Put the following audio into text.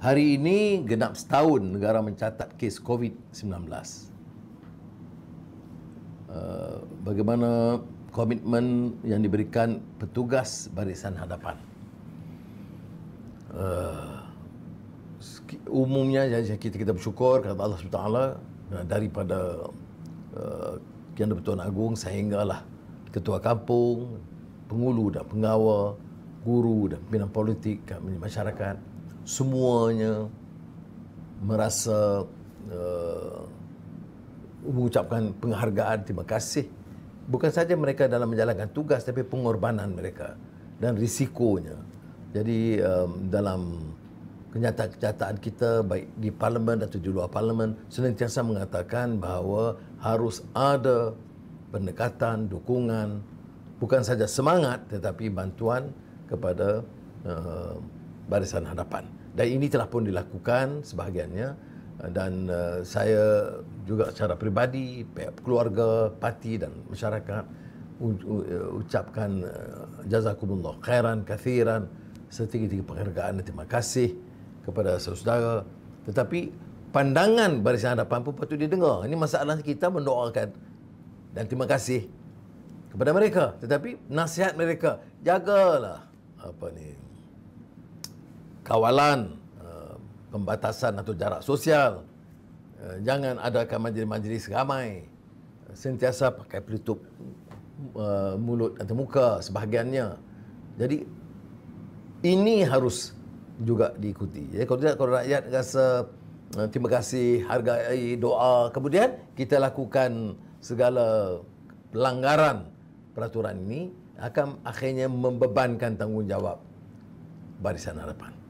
Hari ini genap setahun negara mencatat kes COVID-19. Uh, bagaimana komitmen yang diberikan petugas barisan hadapan? Uh, umumnya kita kita bersyukur kepada Allah SWT daripada Yang uh, Pertuan Agung sehinggalah ketua kampung, pengulu dan pengawal, guru dan pimpinan politik, masyarakat, semuanya merasa uh, mengucapkan penghargaan, terima kasih. Bukan saja mereka dalam menjalankan tugas, tapi pengorbanan mereka dan risikonya. Jadi um, dalam kenyataan-kenyataan kita, baik di parlimen atau di luar parlimen, senantiasa mengatakan bahawa harus ada pendekatan, dukungan, bukan saja semangat, tetapi bantuan kepada uh, barisan hadapan dan ini telah pun dilakukan sebahagiannya eh, dan eh, saya juga secara peribadi keluarga parti dan masyarakat eh, ucapkan jazakumullah khairan kathiran setinggi-tinggi penghargaan dan terima kasih kepada saudara tetapi pandangan barisan hadapan pun patut didengar ini masalah kita mendoakan dan terima kasih kepada mereka tetapi nasihat mereka jagalah apa ni kawalan eh, pembatasan atau jarak sosial eh, jangan adakan majlis-majlis ramai eh, sentiasa pakai pelitup mulut atau muka sebahagiannya jadi ini harus juga diikuti jadi, kalau tidak kalau rakyat rasa terima kasih harga doa kemudian kita lakukan segala pelanggaran peraturan ini akan akhirnya membebankan tanggungjawab barisan hadapan.